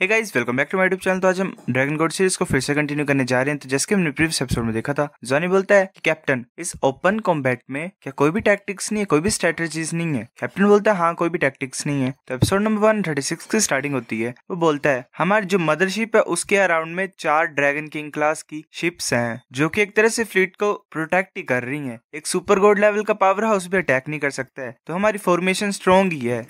hey guys welcome back to my YouTube channel तो आज हम ड्रैगन गोड सीरीज को फिर से कंटिन्यू करने जा रहे हैं तो जैसे कि हमने प्रीवियस एपिसोड में देखा था जॉनी बोलता है कि कैप्टन इस ओपन कॉम्बैट में क्या कोई भी टैक्टिक्स नहीं है कोई भी स्ट्रेटेजीज नहीं है कैप्टन बोलता है हाँ कोई भी टैक्टिक्स नहीं है तो episode number one thirty six की स्टार्टिंग होती है वो बोलता है हमारी जो मदरशिप है उसके अराउंड में चार ड्रैगन किंग क्लास की शिप्स है जो की एक तरह से फ्लीट को प्रोटेक्ट ही कर रही है एक सुपर गोड लेवल का पावर हाउस भी अटैक नहीं कर सकता है तो हमारी फॉर्मेशन स्ट्रॉन्ग ही है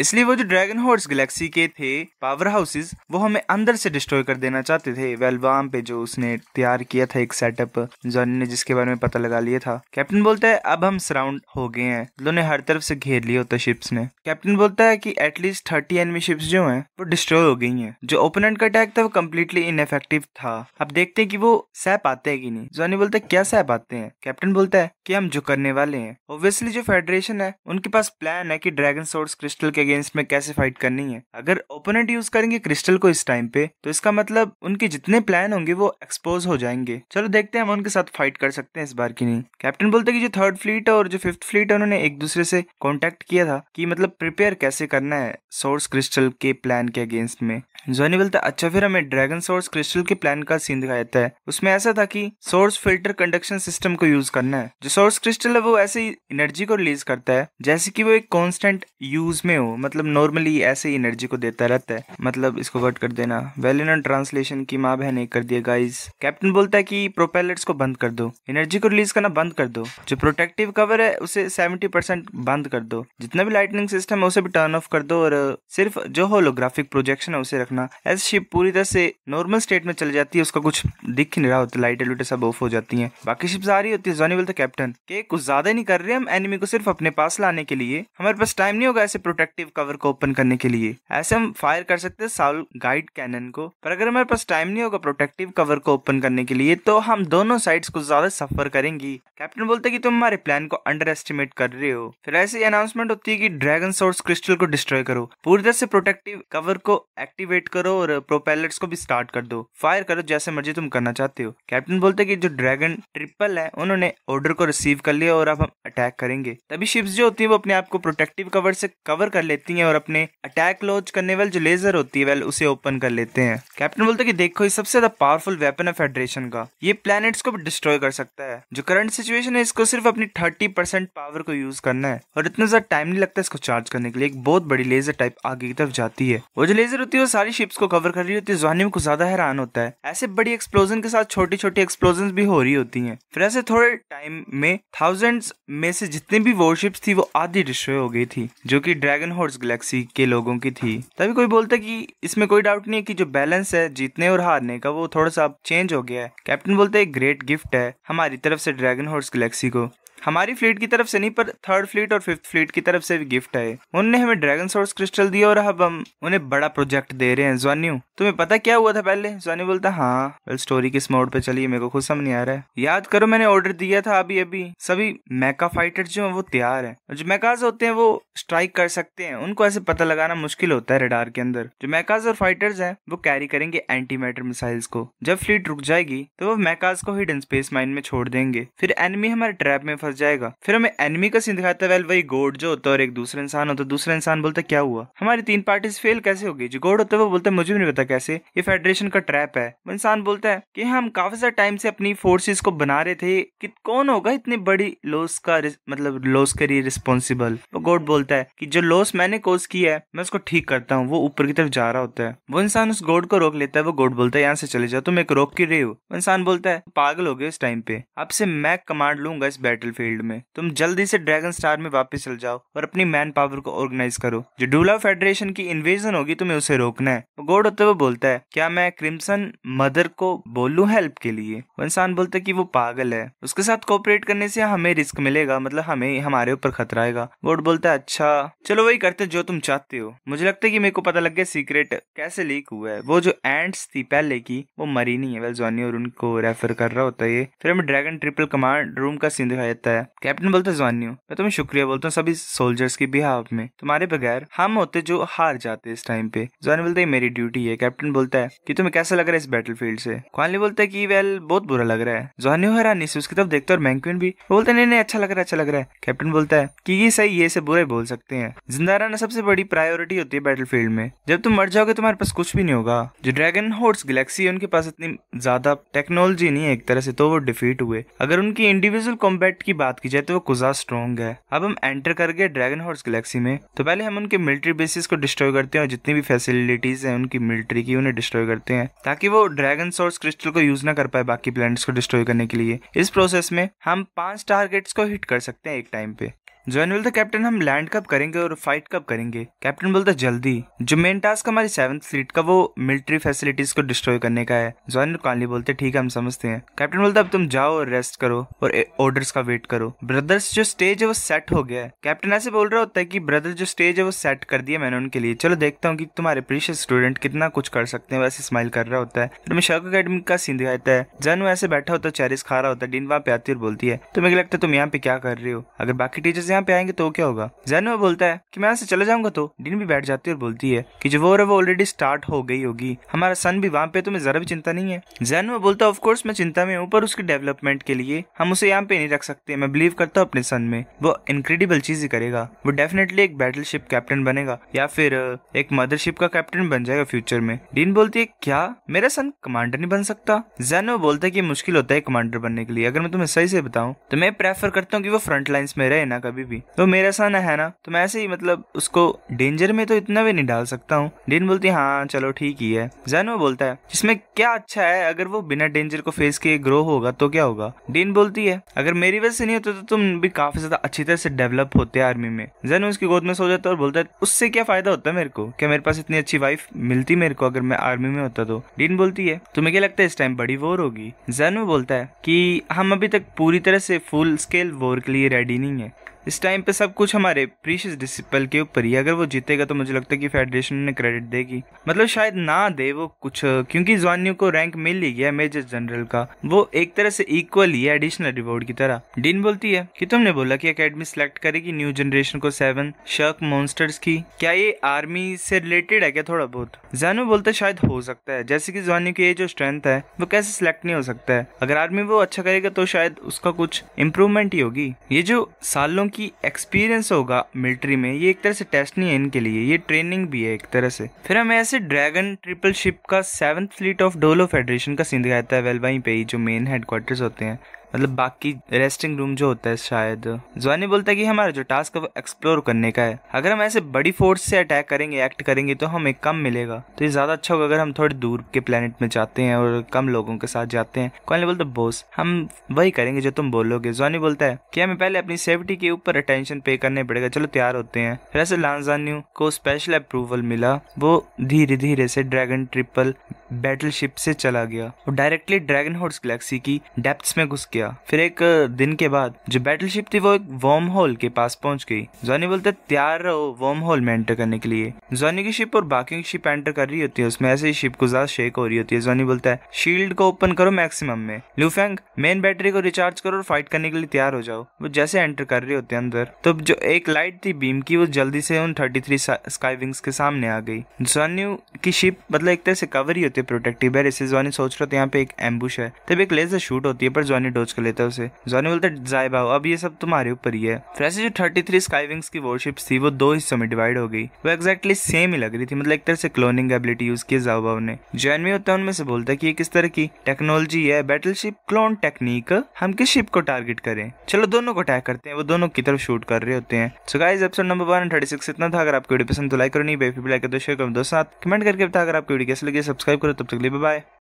इसलिए वो जो ड्रैगन हॉर्स गैलेक्सी के थे पावर हाउसेज वो हमें अंदर से डिस्ट्रॉय कर देना चाहते थे वेलवाम पे जो उसने तैयार किया था एक सेटअप जॉनी ने जिसके बारे में पता लगा लिया था कैप्टन बोलता है अब हम सराउंड हो गए हैं ने हर तरफ से घेर लिया होता शिप्स ने कैप्टन बोलता है की एटलीस्ट थर्टी एनमी शिप्स जो है वो डिस्ट्रॉय हो गई है जो ओपोनेंट का अटैक था वो कम्प्लीटली इनफेक्टिव था अब देखते हैं कि वो सह पाते हैं कि नहीं जॉनी बोलता है क्या सह पाते हैं कैप्टन बोलता है कि हम जो करने वाले हैं ओब्वियसली जो फेडरेशन है उनके पास प्लान है कि ड्रैगन सोर्स क्रिस्टल के अगेंस्ट में कैसे फाइट करनी है अगर ओपोनेंट यूज करेंगे क्रिस्टल को इस टाइम पे तो इसका मतलब उनके जितने प्लान होंगे वो एक्सपोज हो जाएंगे चलो देखते हैं हम उनके साथ फाइट कर सकते हैं इस बार की नहीं कैप्टन बोलते कि जो थर्ड फ्लीट और जो फिफ्थ फ्लीट है उन्होंने एक दूसरे से कॉन्टेक्ट किया था कि मतलब प्रिपेयर कैसे करना है सोर्स क्रिस्टल के प्लान के अगेंस्ट में जोनी बोलता अच्छा फिर हमें ड्रैगन सोर्स क्रिस्टल के प्लान का सीन दिखाया जाता है उसमें ऐसा था कि सोर्स फिल्टर कंडक्शन सिस्टम को यूज करना है जो सोर्स क्रिस्टल है वो ऐसे ही एनर्जी को रिलीज करता है जैसे कि वो एक कांस्टेंट यूज में हो मतलब नॉर्मली ऐसे ही एनर्जी को देता रहता है मतलब इसको वर्ट कर देना वेलिन ट्रांसलेशन की माँ बहन एक कर दिया गाइस कैप्टन बोलता है कि प्रोपेलर्स को बंद कर दो एनर्जी को रिलीज करना बंद कर दो जो प्रोटेक्टिव कवर है उसे सेवेंटी परसेंट बंद कर दो जितना भी लाइटनिंग सिस्टम है उसे भी टर्न ऑफ कर दो और सिर्फ जो होलोग्राफिक प्रोजेक्शन है उसे रखना ऐसी शिप पूरी तरह से नॉर्मल स्टेट में चल जाती है उसका कुछ दिख ही नहीं रहा होता लाइटें लुटे सब ऑफ हो जाती है बाकी शिप आ रही होती है जॉनी बोलता कैप्टन के कुछ ज्यादा नहीं कर रहे हम एनिमी को सिर्फ अपने पास लाने के लिए हमारे पास टाइम नहीं होगा ऐसे प्रोटेक्टिव एक्टिव कवर को ओपन करने के लिए ऐसे हम फायर कर सकते हैं साउल गाइड कैनन को पर अगर हमारे पास टाइम नहीं होगा प्रोटेक्टिव कवर को ओपन करने के लिए तो हम दोनों साइड्स को ज्यादा सफर करेंगी कैप्टन बोलते कि तुम हमारे प्लान को अंडर एस्टिमेट कर रहे हो फिर ऐसी अनाउंसमेंट होती है की ड्रैगन सोर्स क्रिस्टल को डिस्ट्रॉय करो पूरी तरह से प्रोटेक्टिव कवर को एक्टिवेट करो और प्रोपेलर्स को भी स्टार्ट कर दो फायर करो जैसे मर्जी तुम करना चाहते हो कैप्टन बोलते कि जो ड्रैगन ट्रिपल है उन्होंने ऑर्डर को रिसीव कर लिया और अब हम अटैक करेंगे तभी शिप्स जो होती है वो अपने आप को प्रोटेक्टिव कवर से कवर कर ले लेती हैं और अपने अटैक लॉन्च करने वाले जो लेजर होती है वेल उसे ओपन कर लेते हैं कैप्टन बोलते की देखो ये सबसे ज्यादा पावरफुल वेपन है फेडरेशन का ये प्लेनेट्स को भी डिस्ट्रॉय कर सकता है जो करंट सिचुएशन है इसको सिर्फ अपनी थर्टी पावर को यूज करना है और इतना ज्यादा टाइम नहीं लगता इसको चार्ज करने के लिए एक बहुत बड़ी लेजर टाइप आगे की तरफ जाती है वो जो लेजर होती है वो सारी शिप्स को कवर कर रही होती है जोहानी को ज्यादा हैरान होता है ऐसे बड़ी एक्सप्लोजन के साथ छोटी छोटी एक्सप्लोजन भी हो रही होती है फिर ऐसे थोड़े टाइम में थाउजेंड में से जितने भी वॉरशिप्स थी वो आधी डिस्ट्रॉय हो गई थी जो कि ड्रैगन हो हॉर्स गैलेक्सी के लोगों की थी तभी कोई बोलता कि इसमें कोई डाउट नहीं है कि जो बैलेंस है जीतने और हारने का वो थोड़ा सा चेंज हो गया है कैप्टन बोलते एक ग्रेट गिफ्ट है हमारी तरफ से ड्रैगन हॉर्स गैलेक्सी को हमारी फ्लीट की तरफ से नहीं पर थर्ड फ्लीट और फिफ्थ फ्लीट की तरफ से भी गिफ्ट है उनने हमें ड्रैगन सोर्स क्रिस्टल दिया और अब हम उन्हें बड़ा प्रोजेक्ट दे रहे हैं जोन्यू तुम्हें पता क्या हुआ था पहले जोन्यू बोलता हाँ वेल स्टोरी किस मोड पे चलिए मेरे को खुद समझ नहीं आ रहा है याद करो मैंने ऑर्डर दिया था अभी अभी सभी मैका फाइटर जो है वो तैयार है जो मैकाज होते हैं वो स्ट्राइक कर सकते हैं उनको ऐसे पता लगाना मुश्किल होता है रेडार के अंदर जो मैकाज और फाइटर्स हैं वो कैरी करेंगे एंटी मैटर मिसाइल्स को जब फ्लीट रुक जाएगी तो वो मैकाज को हिडन स्पेस माइन में छोड़ देंगे फिर एनिमी हमारे ट्रैप में फंस फंस जाएगा फिर हमें एनिमी का सीन दिखाता है वेल वही गोड जो होता है और एक दूसरा इंसान होता है दूसरा इंसान बोलता क्या हुआ हमारी तीन पार्टी फेल कैसे होगी जो गोड होता है वो बोलते मुझे भी नहीं पता कैसे ये फेडरेशन का ट्रैप है वो इंसान बोलता है की हम काफी सारे टाइम से अपनी फोर्सेज को बना रहे थे कि कौन होगा इतनी बड़ी लॉस का मतलब लॉस के लिए रिस्पॉन्सिबल वो गोड बोलता है कि जो लॉस मैंने कोज किया है मैं उसको ठीक करता हूँ वो ऊपर की तरफ जा रहा होता है वो इंसान उस गोड को रोक लेता है वो गोड बोलता है यहाँ से चले जाओ तुम एक रोक की रही हो इंसान बोलता है पागल हो गए इस टाइम पे अब से मैं कमांड लूंगा इस बैटल बैटलफील्ड में तुम जल्दी से ड्रैगन स्टार में वापस चल जाओ और अपनी मैन पावर को ऑर्गेनाइज करो जो डूला फेडरेशन की इन्वेजन होगी तुम्हें उसे रोकना है वो गोड होते हुए बोलता है क्या मैं क्रिमसन मदर को बोलू हेल्प के लिए वो इंसान बोलता है की वो पागल है उसके साथ कोऑपरेट करने से हमें रिस्क मिलेगा मतलब हमें हमारे ऊपर खतरा आएगा गोड बोलता है अच्छा चलो वही करते जो तुम चाहते हो मुझे लगता है की मेरे को पता लग गया सीक्रेट कैसे लीक हुआ है वो जो एंड्स थी पहले की वो मरी नहीं है वेल जोनी और उनको रेफर कर रहा होता है फिर हमें ड्रैगन ट्रिपल कमांड रूम का सीन दिखाया देता है कैप्टन बोलता है मैं तुम्हें शुक्रिया बोलता हूँ सभी सोल्जर्स के बिहार में तुम्हारे बगैर हम होते जो हार जाते इस टाइम पे जवानी बोलता है मेरी ड्यूटी है कैप्टन बोलता है की तुम्हें कैसा लग रहा है इस बैटल फील्ड से क्वानली बोलता है की वेल बहुत बुरा लग रहा है जवानी हैरानी से उसकी तरफ देखता है और मैंक्विन भी बोलते नहीं नहीं अच्छा लग रहा है अच्छा लग रहा है कैप्टन बोलता है की ये सही ये से बुरे बोल सकते हैं जिंदा रहना सबसे बड़ी प्रायोरिटी होती है बैटल फील्ड में जब तुम मर जाओगे तुम्हारे पास कुछ भी नहीं होगा जो ड्रैगन हॉर्स गैलेक्सी है उनके पास इतनी ज्यादा टेक्नोलॉजी नहीं है एक तरह से तो वो डिफीट हुए अगर उनकी इंडिविजुअल कॉम्बैट की की बात की जाए तो वो कुजा स्ट्रॉन्ग है अब हम एंटर करके ड्रैगन हॉर्स गैलेक्सी में तो पहले हम उनके मिलिट्री बेसिस को डिस्ट्रॉय करते हैं और जितनी भी फैसिलिटीज है उनकी मिलिट्री की उन्हें डिस्ट्रॉय करते हैं ताकि वो ड्रैगन सोर्स क्रिस्टल को यूज ना कर पाए बाकी प्लेनेट्स को डिस्ट्रॉय करने के लिए इस प्रोसेस में हम पांच टारगेट्स को हिट कर सकते हैं एक टाइम पे जॉइन बोलता कैप्टन हम लैंड कब करेंगे और फाइट कब करेंगे कैप्टन बोलता जल्दी जो मेन टास्क हमारी सेवन फ्लीट का वो मिलिट्री फैसिलिटीज को डिस्ट्रॉय करने का है जॉइन कानली बोलते ठीक है हम समझते हैं कैप्टन बोलता अब तुम जाओ और रेस्ट करो और ऑर्डर्स का वेट करो ब्रदर्स जो स्टेज है वो सेट हो गया है कैप्टन ऐसे बोल रहा होता है की ब्रदर्स जो स्टेज है वो सेट कर दिया मैंने उनके लिए चलो देखता हूँ की तुम्हारे प्रीशियस स्टूडेंट कितना कुछ कर सकते हैं वैसे स्माइल कर रहा होता है तुम्हें शर्क अकेडमी का सीन दिखाता है जन ऐसे बैठा होता है चेरिस खा रहा होता है डिन वहाँ पे आती और बोलती है तुम्हें लगता है तुम यहाँ पे क्या कर रहे हो अगर बाकी टीचर्स यहाँ पे आएंगे तो क्या होगा जैनवा बोलता है कि मैं यहाँ से चला जाऊंगा तो डिन भी बैठ जाती है और बोलती है कि जो वो है वो ऑलरेडी स्टार्ट हो गई होगी हमारा सन भी वहाँ पे तो मैं जरा भी चिंता नहीं है जैनवा बोलता है ऑफकोर्स मैं चिंता में हूँ पर उसके डेवलपमेंट के लिए हम उसे यहाँ पे नहीं रख सकते मैं बिलीव करता हूँ अपने सन में वो इनक्रेडिबल चीज ही करेगा वो डेफिनेटली एक बैटल शिप कैप्टन बनेगा या फिर एक मदरशिप का कैप्टन बन जाएगा फ्यूचर में डीन बोलती है क्या मेरा सन कमांडर नहीं बन सकता जैन वो बोलता है कि मुश्किल होता है कमांडर बनने के लिए अगर मैं तुम्हें सही से बताऊं तो मैं प्रेफर करता हूँ कि वो फ्रंट लाइन्स में रहे ना कभी कभी भी वो तो मेरा सन है ना तो मैं ऐसे ही मतलब उसको डेंजर में तो इतना भी नहीं डाल सकता हूँ डीन बोलती है हाँ चलो ठीक ही है जैनो बोलता है इसमें क्या अच्छा है अगर वो बिना डेंजर को फेस किए ग्रो होगा तो क्या होगा डीन बोलती है अगर मेरी वजह से नहीं होता तो तुम भी काफी ज्यादा अच्छी तरह से डेवलप होते आर्मी में जैन उसकी गोद में सो जाता है और बोलता है उससे क्या फायदा होता है मेरे को क्या मेरे पास इतनी अच्छी वाइफ मिलती मेरे को अगर मैं आर्मी में होता तो डीन बोलती है तुम्हें क्या लगता है इस टाइम बड़ी वोर होगी जैनो बोलता है कि हम अभी तक पूरी तरह से फुल स्केल वोर के लिए रेडी नहीं है इस टाइम पे सब कुछ हमारे प्रीशियस डिसिपल के ऊपर ही अगर वो जीतेगा तो मुझे लगता है कि फेडरेशन ने क्रेडिट देगी मतलब शायद ना दे वो कुछ क्योंकि जवानियों को रैंक मिल ही गया मेजर जनरल का वो एक तरह से इक्वल ही है एडिशनल रिवॉर्ड की तरह डीन बोलती है कि तुमने बोला कि अकेडमी सिलेक्ट करेगी न्यू जनरेशन को सेवन शर्क मॉन्स्टर्स की क्या ये आर्मी से रिलेटेड है क्या थोड़ा बहुत जानू बोलता शायद हो सकता है जैसे की जवानियों की ये जो स्ट्रेंथ है वो कैसे सिलेक्ट नहीं हो सकता है अगर आर्मी वो अच्छा करेगा तो शायद उसका कुछ इम्प्रूवमेंट ही होगी ये जो सालों की एक्सपीरियंस होगा मिलिट्री में ये एक तरह से टेस्ट नहीं है इनके लिए ये ट्रेनिंग भी है एक तरह से फिर हमें ऐसे ड्रैगन ट्रिपल शिप का सेवन फ्लीट ऑफ डोलो फेडरेशन का सीन दिखाया है वेल पे ही जो मेन हेडक्वार्टर्स होते हैं मतलब बाकी रेस्टिंग रूम जो होता है शायद जवानी बोलता है कि हमारा जो टास्क है वो एक्सप्लोर करने का है अगर हम ऐसे बड़ी फोर्स से अटैक करेंगे एक्ट करेंगे तो हमें कम मिलेगा तो ये ज्यादा अच्छा होगा अगर हम थोड़ी दूर के प्लेनेट में जाते हैं और कम लोगों के साथ जाते हैं कॉनली बोलता बोस हम वही करेंगे जो तुम बोलोगे जवानी बोलता है कि हमें पहले अपनी सेफ्टी के ऊपर अटेंशन पे करने पड़ेगा चलो तैयार होते हैं फिर ऐसे लानजान्यू को स्पेशल अप्रूवल मिला वो धीरे धीरे से ड्रैगन ट्रिपल बैटल शिप से चला गया और डायरेक्टली ड्रैगन हॉर्स गैलेक्सी की डेप्थ में घुस गया फिर एक दिन के बाद जो बैटल शिप थी वो एक वॉर्म होल के पास पहुंच गई जॉनी बोलते तैयार रहो वॉर्म होल में एंटर करने के लिए जॉनी की शिप और बाकी की शिप एंटर कर रही होती है उसमें ऐसे ही शिप को ज्यादा शेक हो रही होती है जॉनी बोलता है शील्ड को ओपन करो मैक्सिमम में लूफेंग मेन बैटरी को रिचार्ज करो और फाइट करने के लिए तैयार हो जाओ वो जैसे एंटर कर रहे होते हैं अंदर तो जो एक लाइट थी बीम की वो जल्दी से उन थर्टी थ्री स्काई विंग्स के सामने आ गई जॉनी की शिप मतलब एक तरह से कवर ही होती है प्रोटेक्टिव है इसे जॉनी सोच रहा था यहाँ पे एक एम्बुश है तब एक लेजर शूट होती है पर जॉनी डोज कर लेता है उसे जॉनी बोलता है भाव अब ये सब तुम्हारे ऊपर ही है वैसे जो थर्टी थ्री स्काईविंग्स की वॉरशिप थी वो दो हिस्सों में डिवाइड हो गई वो एक्जैक्टली सेम ही लग रही थी मतलब एक तरह से क्लोनिंग एबिलिटी यूज किया जाओ भाव ने जॉन भी होता है उनमें से बोलता है कि किस तरह की टेक्नोलॉजी है बैटलशिप क्लोन टेक्निक हम किस शिप को टारगेट करें चलो दोनों को अटैक करते हैं वो दोनों की तरफ शूट कर रहे होते हैं so guys episode number one thirty six इतना था अगर आपको वीडियो पसंद तो लाइक करो नहीं बेफी लाइक कर दो शेयर करो तो दो साथ कमेंट करके बता अगर आपको वीडियो कैसे लगे सब्सक्राइब करो तब तक लिए बाय